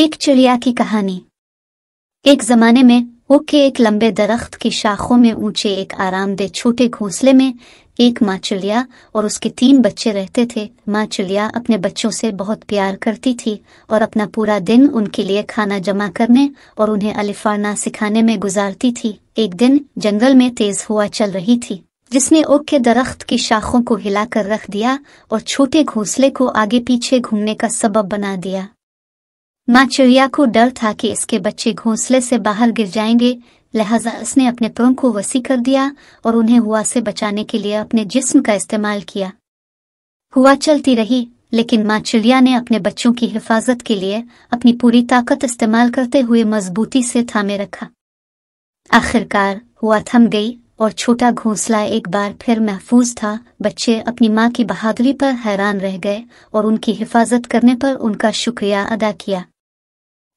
एक चिड़िया की कहानी एक जमाने में ओक के एक लंबे दरख्त की शाखों में ऊंचे एक आरामदेह छोटे घोंसले में एक माँ चिड़िया और उसके तीन बच्चे रहते थे माँ चिड़िया अपने बच्चों से बहुत प्यार करती थी और अपना पूरा दिन उनके लिए खाना जमा करने और उन्हें अलिफाना सिखाने में गुजारती थी एक दिन जंगल में तेज हुआ चल रही थी जिसने ओक के दरख्त की शाखों को हिलाकर रख दिया और छोटे घोंसले को आगे पीछे घूमने का सबब बना दिया माँ चिड़िया को डर था कि इसके बच्चे घोंसले से बाहर गिर जाएंगे लिहाजा उसने अपने पंख को वसी कर दिया और उन्हें हुआ से बचाने के लिए अपने जिस्म का इस्तेमाल किया हुआ चलती रही लेकिन माँ चिड़िया ने अपने बच्चों की हिफाजत के लिए अपनी पूरी ताकत इस्तेमाल करते हुए मजबूती से थामे रखा आखिरकार हुआ थम गई और छोटा घोंसला एक बार फिर महफूज था बच्चे अपनी माँ की बहादुरी पर हैरान रह गए और उनकी हिफाजत करने पर उनका शुक्रिया अदा किया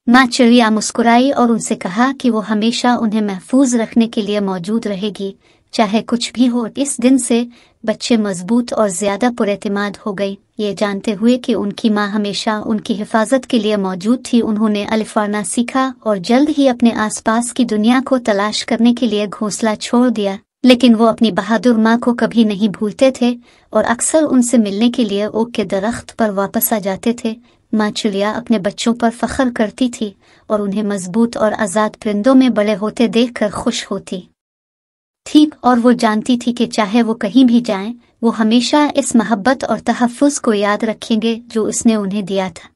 माँ चिड़िया मुस्कुराई और उनसे कहा कि वो हमेशा उन्हें महफूज रखने के लिए मौजूद रहेगी चाहे कुछ भी हो इस दिन से बच्चे मजबूत और ज्यादा पुरतमाद हो गयी ये जानते हुए कि उनकी माँ हमेशा उनकी हिफाजत के लिए मौजूद थी उन्होंने अलफाना सीखा और जल्द ही अपने आसपास की दुनिया को तलाश करने के लिए घोंसला छोड़ दिया लेकिन वो अपनी बहादुर माँ को कभी नहीं भूलते थे और अक्सर उनसे मिलने के लिए ओक के दरख्त पर वापस आ जाते थे माँ चिड़िया अपने बच्चों पर फख्र करती थी और उन्हें मजबूत और आज़ाद परिंदों में बड़े होते देखकर खुश होती ठीक और वो जानती थी कि चाहे वो कहीं भी जाएं, वो हमेशा इस मोहब्बत और तहफ़ को याद रखेंगे जो उसने उन्हें दिया था